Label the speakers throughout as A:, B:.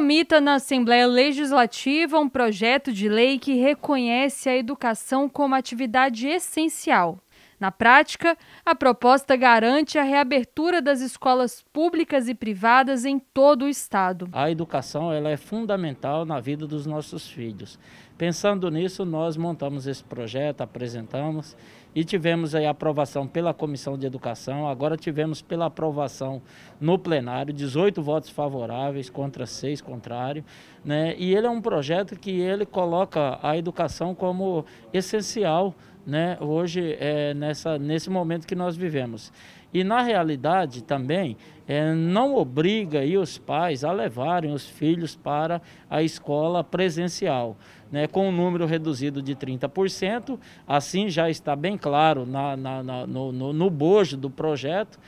A: tramita na Assembleia Legislativa um projeto de lei que reconhece a educação como atividade essencial. Na prática, a proposta garante a reabertura das escolas públicas e privadas em todo o estado.
B: A educação ela é fundamental na vida dos nossos filhos. Pensando nisso, nós montamos esse projeto, apresentamos e tivemos aí aprovação pela Comissão de Educação, agora tivemos pela aprovação no plenário, 18 votos favoráveis contra 6 contrários, né? E ele é um projeto que ele coloca a educação como essencial né, hoje é, nessa, nesse momento que nós vivemos. E na realidade também é, não obriga os pais a levarem os filhos para a escola presencial, né, com um número reduzido de 30%, assim já está bem claro na, na, na no, no, no bojo do projeto.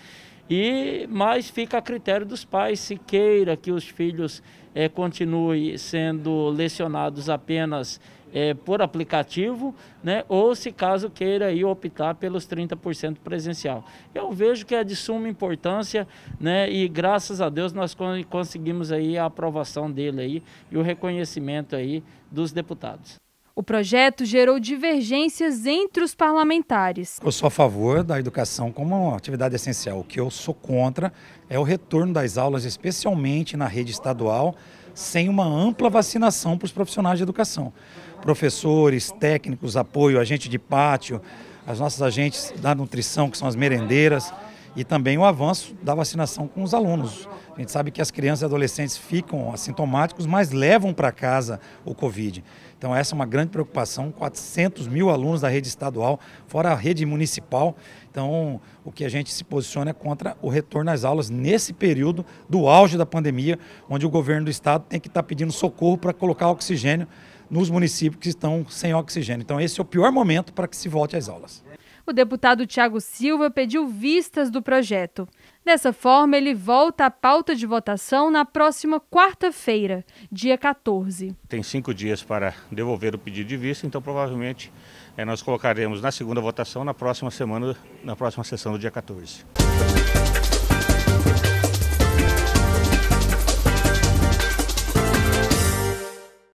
B: E mais fica a critério dos pais se queira que os filhos é, continuem sendo lecionados apenas é, por aplicativo, né? ou se caso queira aí, optar pelos 30% presencial. Eu vejo que é de suma importância né? e graças a Deus nós conseguimos aí a aprovação dele aí, e o reconhecimento aí dos deputados.
A: O projeto gerou divergências entre os parlamentares. Eu sou
C: a favor da educação como uma atividade essencial. O que eu sou contra é o retorno das aulas, especialmente na rede estadual, sem uma ampla vacinação para os profissionais de educação. Professores, técnicos, apoio, agente de pátio, as nossas agentes da nutrição, que são as merendeiras, e também o avanço da vacinação com os alunos. A gente sabe que as crianças e adolescentes ficam assintomáticos, mas levam para casa o Covid. Então essa é uma grande preocupação, 400 mil alunos da rede estadual, fora a rede municipal. Então o que a gente se posiciona é contra o retorno às aulas nesse período do auge da pandemia, onde o governo do estado tem que estar tá pedindo socorro para colocar oxigênio nos municípios que estão sem oxigênio. Então esse é o pior momento para que se volte às aulas
A: o deputado Tiago Silva pediu vistas do projeto. Dessa forma, ele volta à pauta de votação na próxima quarta-feira, dia 14.
D: Tem cinco dias para devolver o pedido de vista, então provavelmente é, nós colocaremos na segunda votação na próxima semana, na próxima sessão do dia 14.